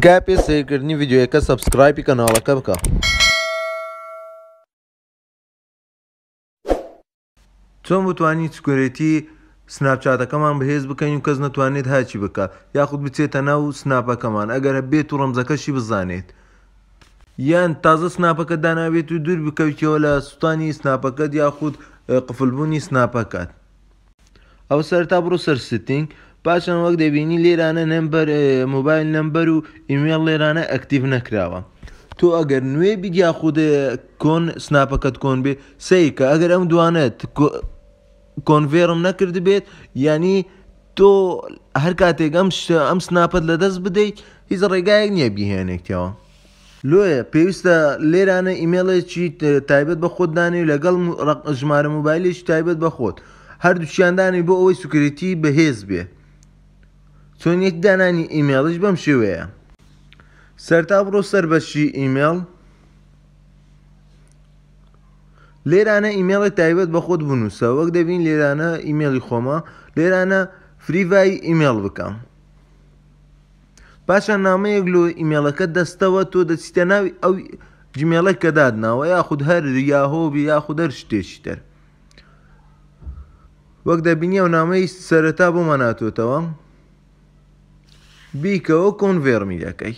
دیکای پێ سیرکردنی یددیوەکە سبسکرایپی کەناڵەکە بکە. چۆن بتانی چکۆرێتی سناپچاتەکەمان بەهێز بکەین و کەس نتوانێت هاچی بکە یاخود بچێتە ناو سناپەکەمان ئەگەر بێت و ڕەمزەکەشی بزانێت. یان تازە سناپەکە داناوێت و دوور بکەوتەوە لە سوستانی سناپەکەت یاخود قفلبوونی سناپەکەت. ئەو سەر تا بڕۆ سەر ستینگ پاشان وەک دەبینی لێرانە نمبەر مۆبایل نمبەر و ئیمیل لێرانە ئەکتیڤ نەکراوە. تۆ ئەگەر نوێ بیدیا خود کۆن سناپەکەت کۆن بێ سیکە ئەگەر ئەم دوانێت کۆنڤێرم نەکرد بێت ینی تۆ هەر کاتێک ئەم ئەم سناپەت لەدەست بدەیت هیچ ڕێگایەک نییە بیهێنێکتەوە. لۆیە پێویستە لێرانە ئیمێڵێکی تایبەت بە خۆت دانی و لەگەڵ ژمارە موبایلیش تایبەت بە خۆت. هەردووچیاندانی بۆ ئەوەی سوکرێتی بەهێز بێ چۆن یەک دانانی ئیمێڵش بەم شێوەیە سەرتا بڕۆ سربەشی ئیمێڵ لێرانە ئیمێڵی تایبەت بە خۆت بنووسە وەک دەبین لێرانە ئیمێڵی خۆمە لێرانە فریڤایی ئیمێڵ بکەم پاشان نامەیەک لۆ ئیمێڵەکە دەستەوە تۆ دەچیتە ناوی ئەو جمێڵە کە دادناوە یاخود هەر یاهۆبی یاخود هەر شتێکی دەر وەک دەبینی ئەو نامەی سەرەتا بۆمان ناتوتەوە بیکەوە کۆنڤێرمی دەکەی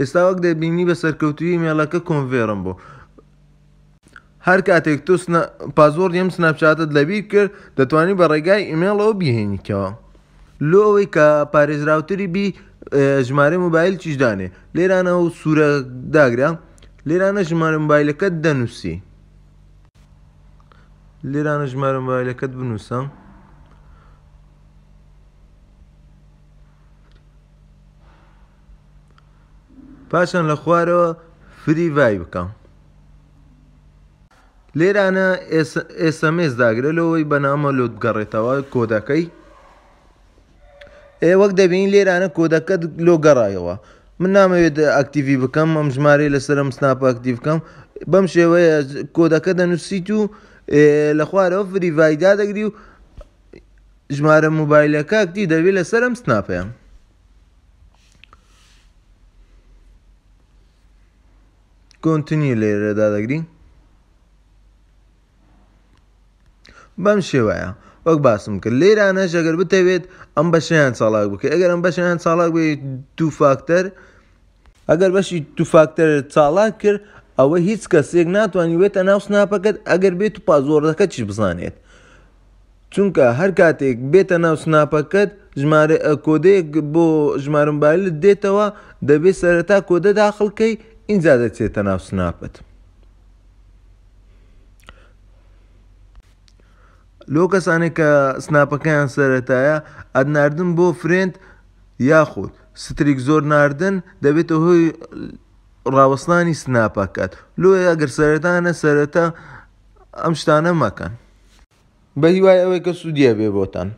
ئێستا وەک دەبینی بە سەرکەوتوی مێڵەکە کۆنڤێرم بوو هەر کاتێک تۆ پازۆر یم سنەپچاتت لەبیر کرد دەتوانی بە ڕێگای ئیمێڵەوە بیهێنیتەوە لۆ ئەوەی کە پارێزراوتری بی ژمارە مۆبایل چیشدانێ لێرانە و سوورە داگرا لێرانە ژمارە مۆبایلەکەت دەنووسی لێرانە ژمارە مۆبایلەکەت بنووسم پاشان لە خوارەوە فری ڤای بکەم لێرانە ئسمس داگرە لەوەی بەنامە لۆ بگەڕێتەوە کۆدەکەی وەک دەبین لێرانە کۆدەکەت لۆگەڕایەوە من نامەوێت ئەکتیوی بکەم ئەم ژمارە لەسرم سناپ ئەکتیو بکەم بەم شێوەیە کۆدەکە دەنووسیت و لە خوارەوە فریڤایدا دەگری و ژمارە موبایلەکە ئەکتی دەوێت لەسرم سناپەیە کۆنتنی لێرەدا دەگرین بەم شێوەیە وەک باسم کرد لێرانە ژەگەر بتەوێت ئەم بەشیان ساڵاک بکە ئەگەر ئەم بەشیان ساڵاک بێت دوو فاکتەر ئەگەر بەشی تو فاکتەر چاڵاک کرد ئەوە هیچ کەسێک ناتوانانی بێتە ناو سناپەکەت ئەگەر بێت و پازۆردەکە چی بزانێت چونکە هەر کاتێک بێتە ناو سناپەکەت ژمارە کۆدەیەک بۆ ژمارمبالت دێتەوە دەبێت سەرەتا کۆدە داخڵکەی اینجا دەچێتە ناو سناپەت. لۆ کەسانێک کە سناپەکەیان سەرەتایە ئەدناردن بۆ فرێنند یاخود ستریک زۆر ناردن دەبێتە هۆی ڕاوەستانی سناپەکەت لۆ ئەگەر سەرەتانە سەرەتا ئەم شتانە مەکەن بە هیوای ئەوەی کە سوودیە بێ بۆتان